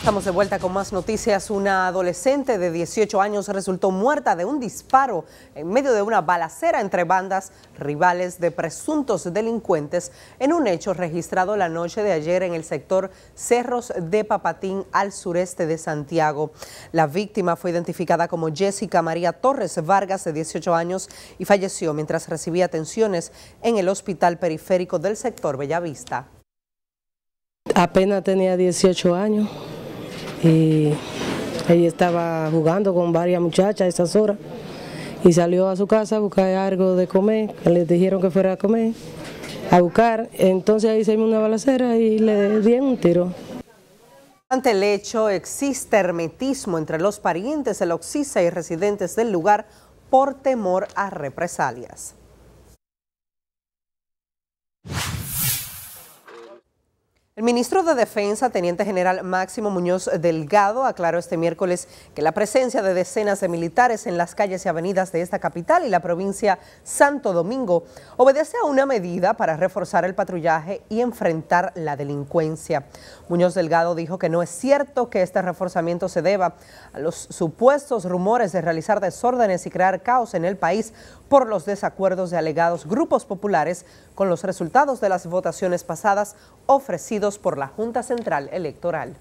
Estamos de vuelta con más noticias. Una adolescente de 18 años resultó muerta de un disparo en medio de una balacera entre bandas rivales de presuntos delincuentes en un hecho registrado la noche de ayer en el sector Cerros de Papatín al sureste de Santiago. La víctima fue identificada como Jessica María Torres Vargas de 18 años y falleció mientras recibía atenciones en el hospital periférico del sector Bellavista. Apenas tenía 18 años y ella estaba jugando con varias muchachas a esas horas y salió a su casa a buscar algo de comer, les dijeron que fuera a comer, a buscar, entonces ahí se hizo una balacera y le dieron un tiro. Ante el hecho, existe hermetismo entre los parientes del la Oxisa y residentes del lugar por temor a represalias. El ministro de Defensa, Teniente General Máximo Muñoz Delgado, aclaró este miércoles que la presencia de decenas de militares en las calles y avenidas de esta capital y la provincia Santo Domingo obedece a una medida para reforzar el patrullaje y enfrentar la delincuencia. Muñoz Delgado dijo que no es cierto que este reforzamiento se deba a los supuestos rumores de realizar desórdenes y crear caos en el país por los desacuerdos de alegados grupos populares con los resultados de las votaciones pasadas ofrecidos por la Junta Central Electoral.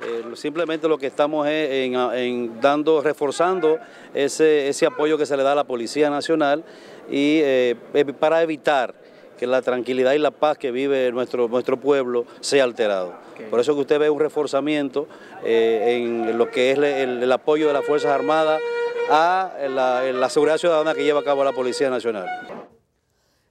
Eh, simplemente lo que estamos es en, dando, reforzando ese, ese, apoyo que se le da a la Policía Nacional y eh, para evitar que la tranquilidad y la paz que vive nuestro, nuestro pueblo sea alterado. Por eso que usted ve un reforzamiento eh, en lo que es el, apoyo de las Fuerzas Armadas a la, seguridad ciudadana que lleva a cabo la Policía Nacional.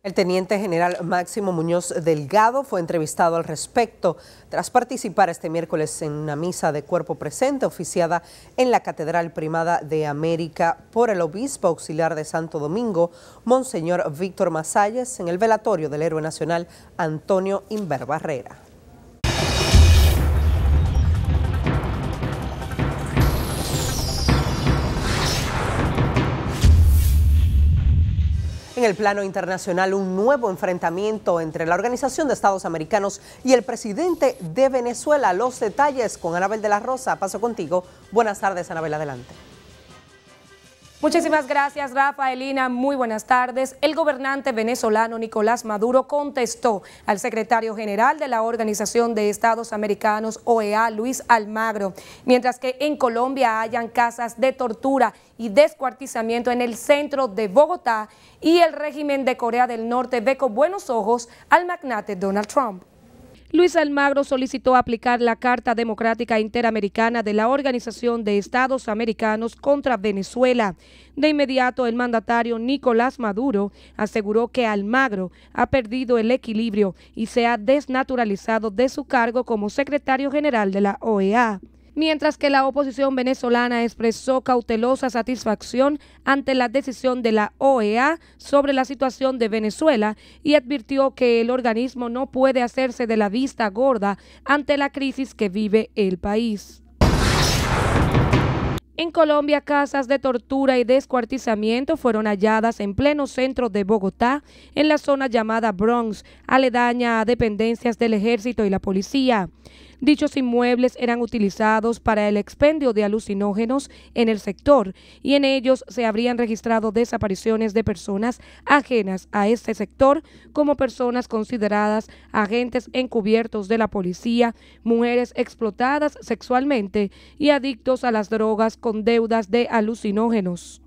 El teniente general Máximo Muñoz Delgado fue entrevistado al respecto tras participar este miércoles en una misa de cuerpo presente oficiada en la Catedral Primada de América por el obispo auxiliar de Santo Domingo, Monseñor Víctor Masalles, en el velatorio del héroe nacional Antonio Inver Barrera. el plano internacional, un nuevo enfrentamiento entre la Organización de Estados Americanos y el presidente de Venezuela. Los detalles con Anabel de la Rosa. Paso contigo. Buenas tardes, Anabel. Adelante. Muchísimas gracias, Rafaelina. Muy buenas tardes. El gobernante venezolano Nicolás Maduro contestó al secretario general de la Organización de Estados Americanos, OEA, Luis Almagro, mientras que en Colombia hayan casas de tortura y descuartizamiento en el centro de Bogotá y el régimen de Corea del Norte ve con buenos ojos al magnate Donald Trump. Luis Almagro solicitó aplicar la Carta Democrática Interamericana de la Organización de Estados Americanos contra Venezuela. De inmediato, el mandatario Nicolás Maduro aseguró que Almagro ha perdido el equilibrio y se ha desnaturalizado de su cargo como secretario general de la OEA mientras que la oposición venezolana expresó cautelosa satisfacción ante la decisión de la OEA sobre la situación de Venezuela y advirtió que el organismo no puede hacerse de la vista gorda ante la crisis que vive el país. En Colombia, casas de tortura y descuartizamiento fueron halladas en pleno centro de Bogotá, en la zona llamada Bronx, aledaña a dependencias del ejército y la policía. Dichos inmuebles eran utilizados para el expendio de alucinógenos en el sector y en ellos se habrían registrado desapariciones de personas ajenas a este sector como personas consideradas agentes encubiertos de la policía, mujeres explotadas sexualmente y adictos a las drogas con deudas de alucinógenos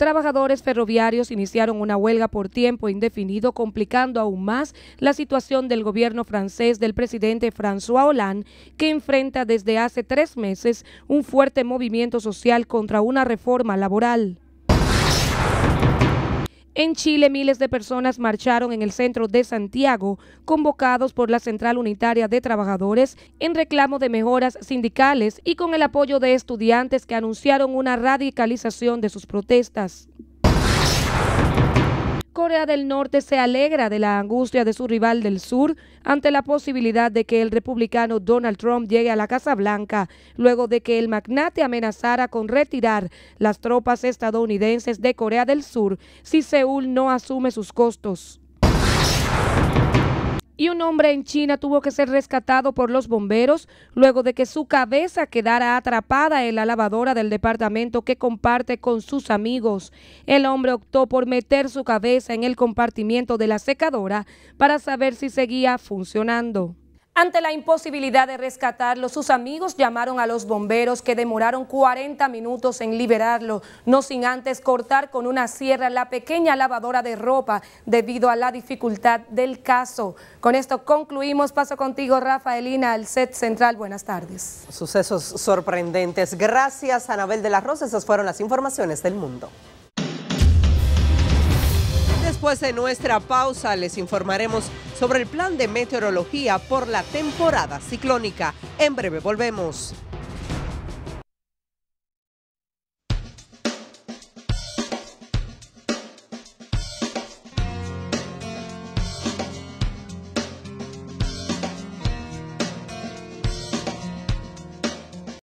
trabajadores ferroviarios iniciaron una huelga por tiempo indefinido, complicando aún más la situación del gobierno francés del presidente François Hollande, que enfrenta desde hace tres meses un fuerte movimiento social contra una reforma laboral. En Chile, miles de personas marcharon en el centro de Santiago, convocados por la Central Unitaria de Trabajadores en reclamo de mejoras sindicales y con el apoyo de estudiantes que anunciaron una radicalización de sus protestas. Corea del Norte se alegra de la angustia de su rival del sur ante la posibilidad de que el republicano Donald Trump llegue a la Casa Blanca luego de que el magnate amenazara con retirar las tropas estadounidenses de Corea del Sur si Seúl no asume sus costos y un hombre en China tuvo que ser rescatado por los bomberos luego de que su cabeza quedara atrapada en la lavadora del departamento que comparte con sus amigos. El hombre optó por meter su cabeza en el compartimiento de la secadora para saber si seguía funcionando. Ante la imposibilidad de rescatarlo, sus amigos llamaron a los bomberos que demoraron 40 minutos en liberarlo, no sin antes cortar con una sierra la pequeña lavadora de ropa debido a la dificultad del caso. Con esto concluimos. Paso contigo, Rafaelina, al set central. Buenas tardes. Sucesos sorprendentes. Gracias, Anabel de la Rosa. Esas fueron las informaciones del mundo. Después de nuestra pausa les informaremos sobre el plan de meteorología por la temporada ciclónica. En breve volvemos.